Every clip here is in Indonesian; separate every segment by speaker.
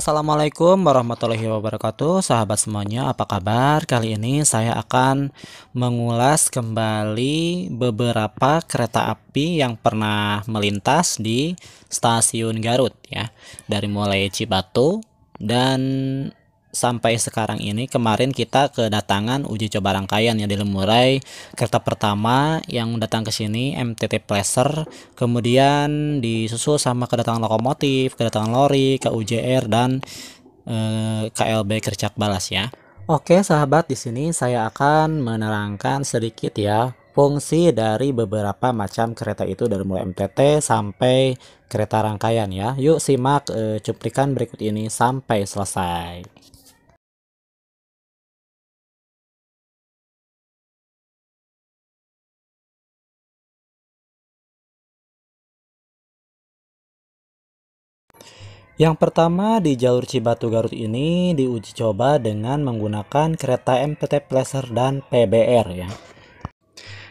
Speaker 1: Assalamualaikum warahmatullahi wabarakatuh Sahabat semuanya apa kabar Kali ini saya akan mengulas kembali beberapa kereta api yang pernah melintas di stasiun Garut ya Dari mulai Cibatu dan sampai sekarang ini kemarin kita kedatangan uji coba rangkaian ya di Lemurai kereta pertama yang datang ke sini MTT Placer kemudian disusul sama kedatangan lokomotif kedatangan lori KUJR dan eh, KLB Kercak Balas ya Oke sahabat di sini saya akan menerangkan sedikit ya fungsi dari beberapa macam kereta itu dari mulai MTT sampai kereta rangkaian ya. Yuk simak e, cuplikan berikut ini sampai selesai. Yang pertama di jalur Cibatu Garut ini diuji coba dengan menggunakan kereta MTT Placer dan PBR ya.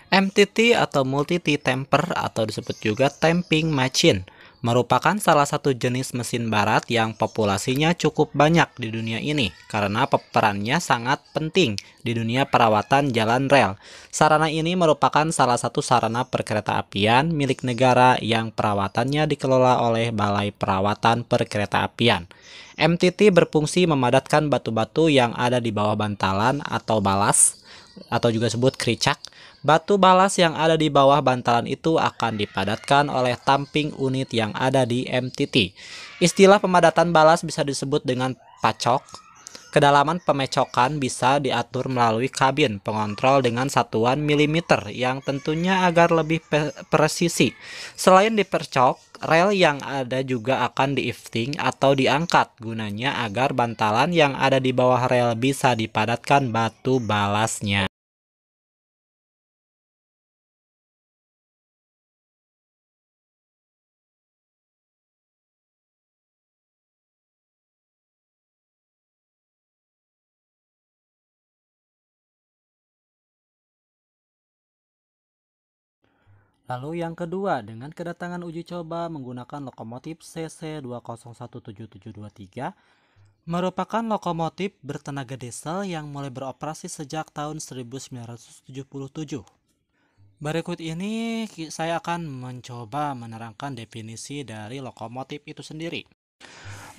Speaker 1: MTT atau Multi T Temper atau disebut juga Tamping Machine merupakan salah satu jenis mesin barat yang populasinya cukup banyak di dunia ini karena peperannya sangat penting di dunia perawatan jalan rel. Sarana ini merupakan salah satu sarana perkeretaapian milik negara yang perawatannya dikelola oleh Balai Perawatan Perkeretaapian. MTT berfungsi memadatkan batu-batu yang ada di bawah bantalan atau balas atau juga sebut kericak Batu balas yang ada di bawah bantalan itu akan dipadatkan oleh tamping unit yang ada di MTT. Istilah pemadatan balas bisa disebut dengan pacok. Kedalaman pemecokan bisa diatur melalui kabin pengontrol dengan satuan milimeter yang tentunya agar lebih presisi. Selain dipercok, rel yang ada juga akan diifting atau diangkat gunanya agar bantalan yang ada di bawah rel bisa dipadatkan batu balasnya. Lalu yang kedua, dengan kedatangan uji coba menggunakan lokomotif CC2017723 merupakan lokomotif bertenaga diesel yang mulai beroperasi sejak tahun 1977. Berikut ini saya akan mencoba menerangkan definisi dari lokomotif itu sendiri.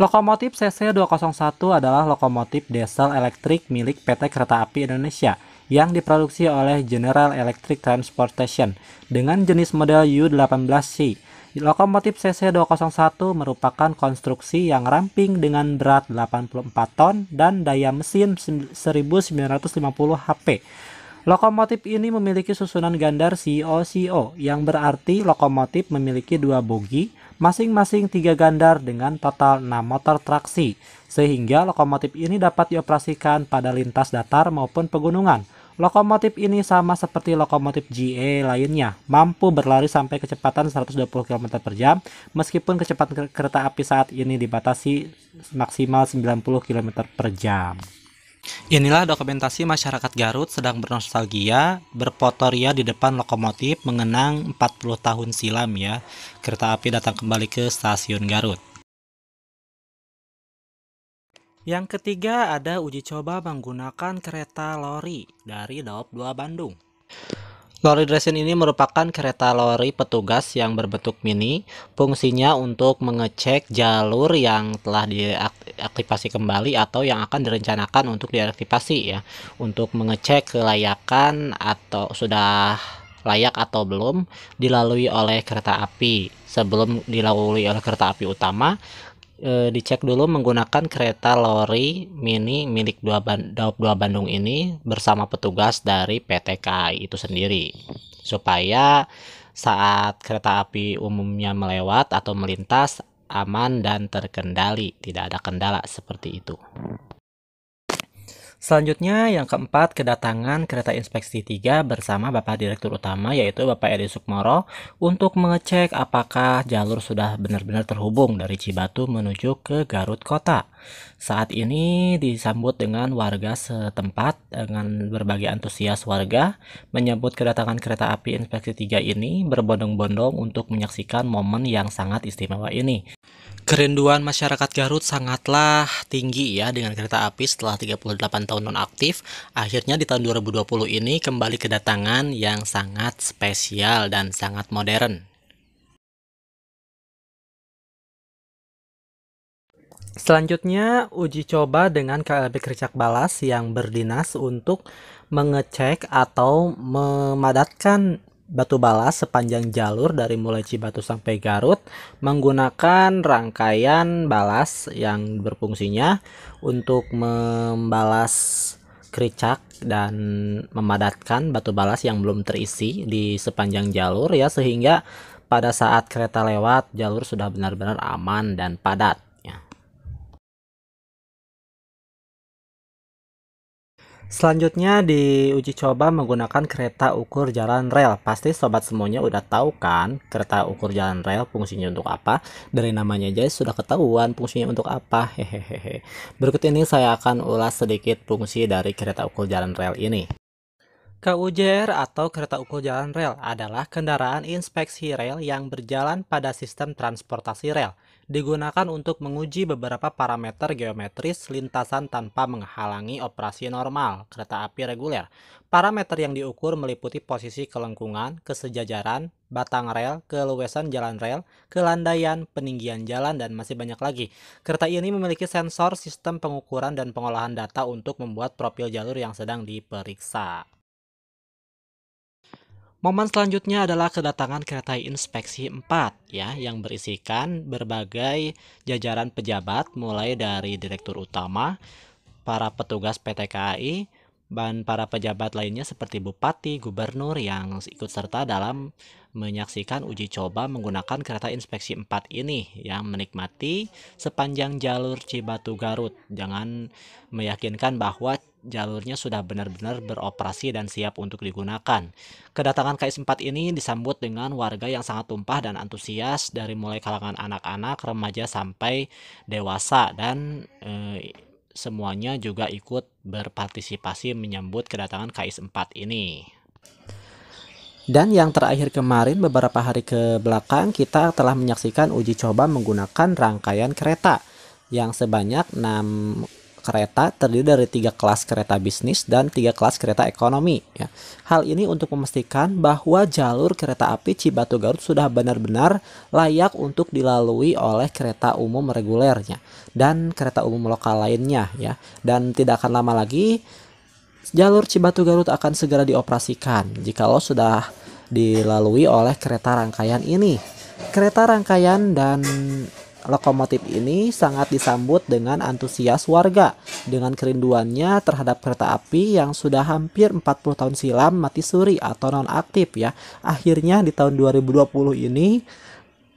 Speaker 1: Lokomotif CC201 adalah lokomotif diesel elektrik milik PT Kereta Api Indonesia yang diproduksi oleh General Electric Transportation dengan jenis model U18C. Lokomotif CC201 merupakan konstruksi yang ramping dengan berat 84 ton dan daya mesin 1950 HP. Lokomotif ini memiliki susunan gandar COCO yang berarti lokomotif memiliki dua bogi, masing-masing tiga gandar dengan total 6 motor traksi, sehingga lokomotif ini dapat dioperasikan pada lintas datar maupun pegunungan. Lokomotif ini sama seperti lokomotif GA lainnya, mampu berlari sampai kecepatan 120 km per jam, meskipun kecepatan kereta api saat ini dibatasi maksimal 90 km per jam. Inilah dokumentasi masyarakat Garut sedang bernostalgia, berpotoria di depan lokomotif mengenang 40 tahun silam ya. Kereta api datang kembali ke stasiun Garut. Yang ketiga ada uji coba menggunakan kereta lori dari Daob 2 Bandung. Lori Dresden ini merupakan kereta lori petugas yang berbentuk mini. Fungsinya untuk mengecek jalur yang telah diaktifasi kembali atau yang akan direncanakan untuk diaktifasi ya. Untuk mengecek kelayakan atau sudah layak atau belum dilalui oleh kereta api. Sebelum dilalui oleh kereta api utama, e, dicek dulu menggunakan kereta lori mini milik dua, Daop Bandung ini bersama petugas dari PT KAI itu sendiri supaya saat kereta api umumnya melewat atau melintas aman dan terkendali tidak ada kendala seperti itu Selanjutnya yang keempat kedatangan kereta inspeksi 3 bersama Bapak Direktur Utama yaitu Bapak Edi Sukmoro untuk mengecek apakah jalur sudah benar-benar terhubung dari Cibatu menuju ke Garut Kota. Saat ini disambut dengan warga setempat dengan berbagai antusias warga menyambut kedatangan kereta api inspeksi 3 ini berbondong-bondong untuk menyaksikan momen yang sangat istimewa ini. Kerinduan masyarakat Garut sangatlah tinggi ya dengan kereta api setelah 38 tahun nonaktif. Akhirnya di tahun 2020 ini kembali kedatangan yang sangat spesial dan sangat modern. Selanjutnya, uji coba dengan KLB Kercak Balas yang berdinas untuk mengecek atau memadatkan batu balas sepanjang jalur dari mulai Cibatu sampai Garut menggunakan rangkaian balas yang berfungsinya untuk membalas kericak dan memadatkan batu balas yang belum terisi di sepanjang jalur ya sehingga pada saat kereta lewat jalur sudah benar-benar aman dan padat. Selanjutnya di uji coba menggunakan kereta ukur jalan rel. Pasti sobat semuanya udah tahu kan kereta ukur jalan rel fungsinya untuk apa? Dari namanya aja sudah ketahuan fungsinya untuk apa. Hehehe. Berikut ini saya akan ulas sedikit fungsi dari kereta ukur jalan rel ini. KUJR atau kereta ukur jalan rel adalah kendaraan inspeksi rel yang berjalan pada sistem transportasi rel digunakan untuk menguji beberapa parameter geometris lintasan tanpa menghalangi operasi normal kereta api reguler. Parameter yang diukur meliputi posisi kelengkungan, kesejajaran, batang rel, keluasan jalan rel, kelandaian, peninggian jalan, dan masih banyak lagi. Kereta ini memiliki sensor sistem pengukuran dan pengolahan data untuk membuat profil jalur yang sedang diperiksa. Momen selanjutnya adalah kedatangan kereta inspeksi 4 ya yang berisikan berbagai jajaran pejabat mulai dari direktur utama, para petugas PT KAI, dan para pejabat lainnya seperti bupati, gubernur yang ikut serta dalam menyaksikan uji coba menggunakan kereta inspeksi 4 ini yang menikmati sepanjang jalur Cibatu Garut. Jangan meyakinkan bahwa jalurnya sudah benar-benar beroperasi dan siap untuk digunakan. Kedatangan KS4 ini disambut dengan warga yang sangat tumpah dan antusias dari mulai kalangan anak-anak, remaja sampai dewasa dan eh, semuanya juga ikut berpartisipasi menyambut kedatangan KS4 ini. Dan yang terakhir kemarin beberapa hari ke belakang kita telah menyaksikan uji coba menggunakan rangkaian kereta yang sebanyak 6 kereta terdiri dari tiga kelas kereta bisnis dan tiga kelas kereta ekonomi. Ya. Hal ini untuk memastikan bahwa jalur kereta api Cibatu Garut sudah benar-benar layak untuk dilalui oleh kereta umum regulernya dan kereta umum lokal lainnya ya. Dan tidak akan lama lagi jalur Cibatu Garut akan segera dioperasikan. Jikalau sudah dilalui oleh kereta rangkaian ini. Kereta rangkaian dan lokomotif ini sangat disambut dengan antusias warga dengan kerinduannya terhadap kereta api yang sudah hampir 40 tahun silam mati suri atau nonaktif ya. Akhirnya di tahun 2020 ini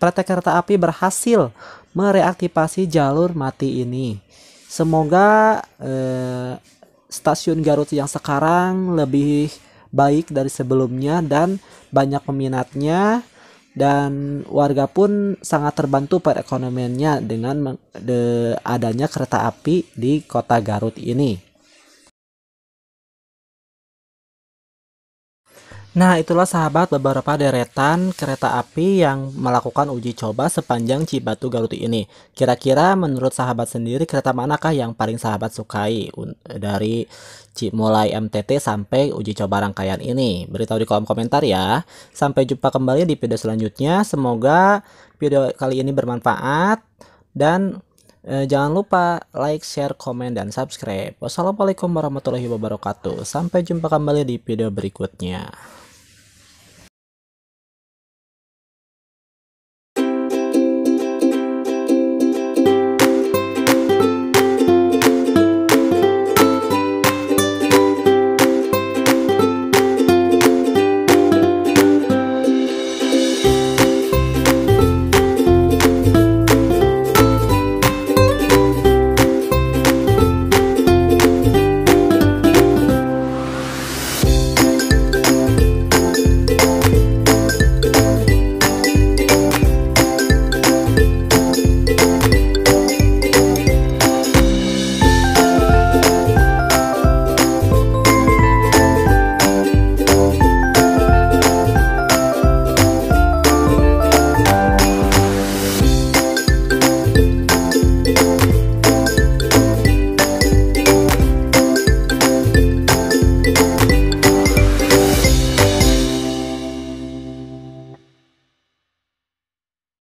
Speaker 1: PT Kereta Api berhasil mereaktivasi jalur mati ini. Semoga eh, stasiun Garut yang sekarang lebih baik dari sebelumnya dan banyak peminatnya dan warga pun sangat terbantu perekonomiannya dengan adanya kereta api di kota Garut ini. Nah, itulah sahabat beberapa deretan kereta api yang melakukan uji coba sepanjang Cibatu Garut ini. Kira-kira menurut sahabat sendiri kereta manakah yang paling sahabat sukai dari mulai MTT sampai uji coba rangkaian ini? Beritahu di kolom komentar ya. Sampai jumpa kembali di video selanjutnya. Semoga video kali ini bermanfaat dan eh, jangan lupa like, share, komen, dan subscribe. Wassalamualaikum warahmatullahi wabarakatuh. Sampai jumpa kembali di video berikutnya.